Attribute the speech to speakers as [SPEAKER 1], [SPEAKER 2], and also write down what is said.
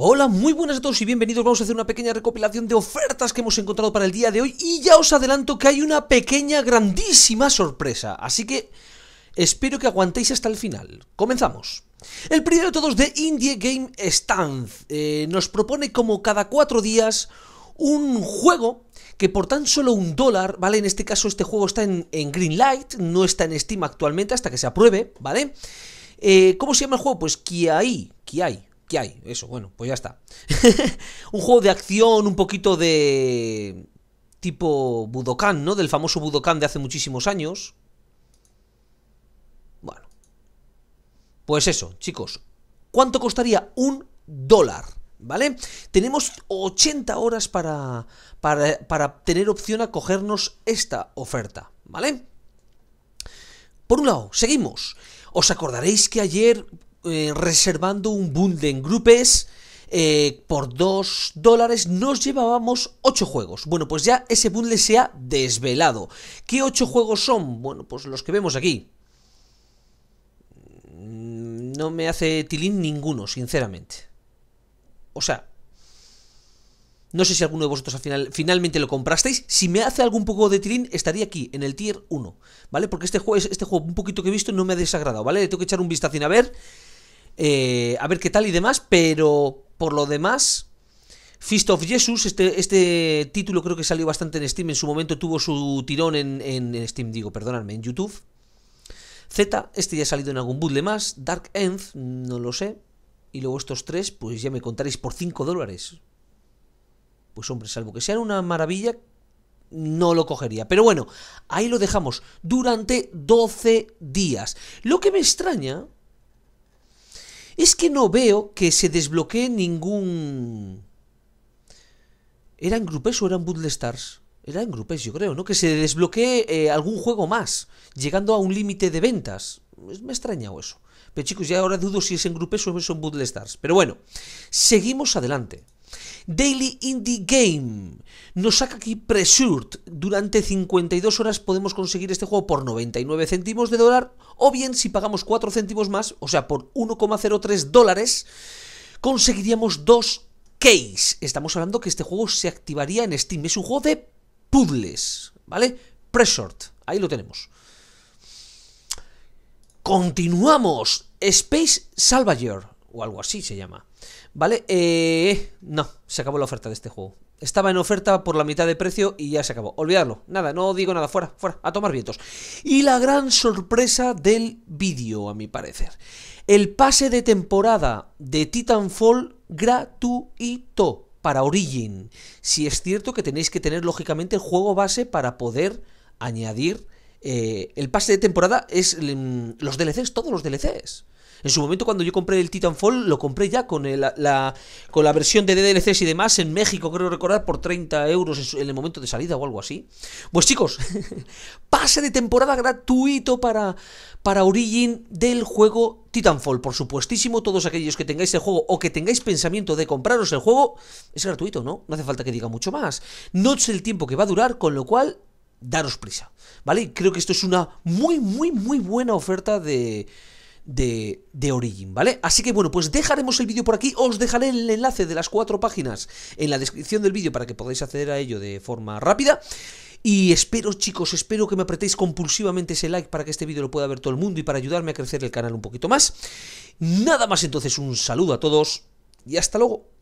[SPEAKER 1] Hola, muy buenas a todos y bienvenidos. Vamos a hacer una pequeña recopilación de ofertas que hemos encontrado para el día de hoy y ya os adelanto que hay una pequeña, grandísima sorpresa. Así que espero que aguantéis hasta el final. Comenzamos. El primero de todos de Indie Game Stand eh, nos propone como cada cuatro días un juego que por tan solo un dólar, ¿vale? En este caso este juego está en, en Greenlight, no está en Steam actualmente hasta que se apruebe, ¿vale? Eh, ¿Cómo se llama el juego? Pues Kiai, Kiai, ¿Qué hay? Eso, bueno, pues ya está. un juego de acción, un poquito de... Tipo Budokan, ¿no? Del famoso Budokan de hace muchísimos años. Bueno. Pues eso, chicos. ¿Cuánto costaría un dólar? ¿Vale? Tenemos 80 horas para, para, para tener opción a cogernos esta oferta, ¿vale? Por un lado, seguimos. Os acordaréis que ayer eh, reservando un bundle en grupes eh, por 2 dólares nos llevábamos 8 juegos. Bueno, pues ya ese bundle se ha desvelado. ¿Qué 8 juegos son? Bueno, pues los que vemos aquí. Mm, no me hace tilín ninguno, sinceramente. O sea, no sé si alguno de vosotros al final, finalmente lo comprasteis. Si me hace algún poco de tilín, estaría aquí, en el tier 1, ¿vale? Porque este juego, este juego, un poquito que he visto, no me ha desagradado, ¿vale? Le tengo que echar un y a ver. Eh, a ver qué tal y demás, pero por lo demás, Feast of Jesus, este, este título creo que salió bastante en Steam, en su momento tuvo su tirón en, Steam, digo, perdonadme, en YouTube. Z, este ya ha salido en algún bootle más, Dark End, no lo sé, y luego estos tres, pues ya me contaréis por 5 dólares. Pues hombre, salvo que sean una maravilla, no lo cogería. Pero bueno, ahí lo dejamos, durante 12 días. Lo que me extraña es que no veo que se desbloquee ningún... ¿Era en grupés o eran Bundle Stars? en grupés, yo creo, ¿no? Que se desbloquee eh, algún juego más, llegando a un límite de ventas. Me ha extrañado eso. Pero chicos, ya ahora dudo si es en grupes o son Bundle Stars. Pero bueno, seguimos adelante. Daily Indie Game. Nos saca aquí Pressured. Durante 52 horas podemos conseguir este juego por 99 céntimos de dólar. O bien, si pagamos 4 céntimos más, o sea, por 1,03 dólares, conseguiríamos 2 keys. Estamos hablando que este juego se activaría en Steam. Es un juego de puzzles, ¿vale? Pressured. Ahí lo tenemos. Continuamos. Space Salvager, o algo así se llama. ¿Vale? Eh, no, se acabó la oferta de este juego. Estaba en oferta por la mitad de precio y ya se acabó. olvidarlo Nada, no digo nada. Fuera, fuera. A tomar vientos. Y la gran sorpresa del vídeo, a mi parecer. El pase de temporada de Titanfall gratuito para Origin. Si es cierto que tenéis que tener lógicamente el juego base para poder añadir eh, el pase de temporada es mm, los DLCs, todos los DLCs. En su momento cuando yo compré el Titanfall lo compré ya con, la, con la versión de DLCs y demás en México, creo recordar, por 30 euros en el momento de salida o algo así. Pues chicos, pase de temporada gratuito para, para Origin del juego Titanfall. Por supuestísimo, todos aquellos que tengáis el juego o que tengáis pensamiento de compraros el juego, es gratuito, ¿no? No hace falta que diga mucho más. No sé el tiempo que va a durar, con lo cual daros prisa, ¿vale? Creo que esto es una muy, muy, muy buena oferta de, de, de, Origin, ¿vale? Así que bueno, pues dejaremos el vídeo por aquí, os dejaré el enlace de las cuatro páginas en la descripción del vídeo para que podáis acceder a ello de forma rápida. Y espero chicos, espero que me apretéis compulsivamente ese like para que este vídeo lo pueda ver todo el mundo y para ayudarme a crecer el canal un poquito más. Nada más entonces, un saludo a todos y hasta luego.